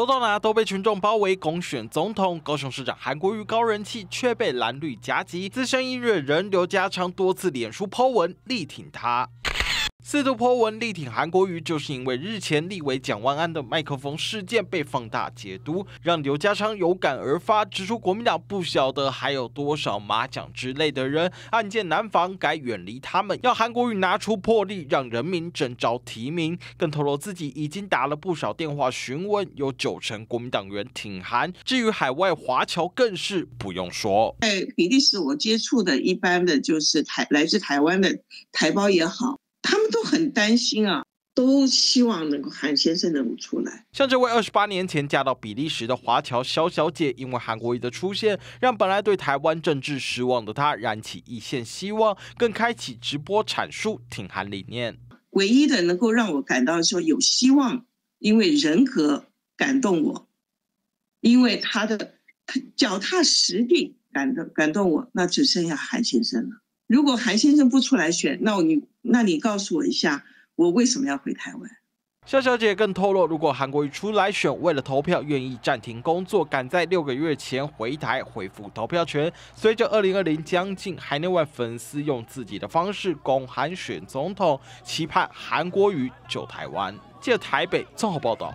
走到哪都被群众包围，公选总统、高雄市长，韩国瑜高人气却被蓝绿夹击。资深音乐人刘家昌多次脸书抛文力挺他。四度坡文力挺韩国瑜，就是因为日前立委蒋万安的麦克风事件被放大解读，让刘家昌有感而发，指出国民党不晓得还有多少马蒋之类的人，案件难防，该远离他们。要韩国瑜拿出魄力，让人民整照提名。更透露自己已经打了不少电话询问，有九成国民党员挺韩。至于海外华侨，更是不用说。在比利时，我接触的一般的就是台来自台湾的台胞也好。都很担心啊，都希望能够韩先生能够出来。像这位二十八年前嫁到比利时的华侨肖小姐，因为韩国瑜的出现，让本来对台湾政治失望的她燃起一线希望，更开启直播阐述挺韩理念。唯一的能够让我感到说有希望，因为人格感动我，因为他的脚踏实地感动感动我，那只剩下韩先生了。如果韩先生不出来选，那你那你告诉我一下，我为什么要回台湾？夏小姐更透露，如果韩国瑜出来选，为了投票，愿意暂停工作，赶在六个月前回台恢复投票权。随着二零二零将近，海内外粉丝用自己的方式公韩选总统，期盼韩国瑜救台湾。借台北综合报道。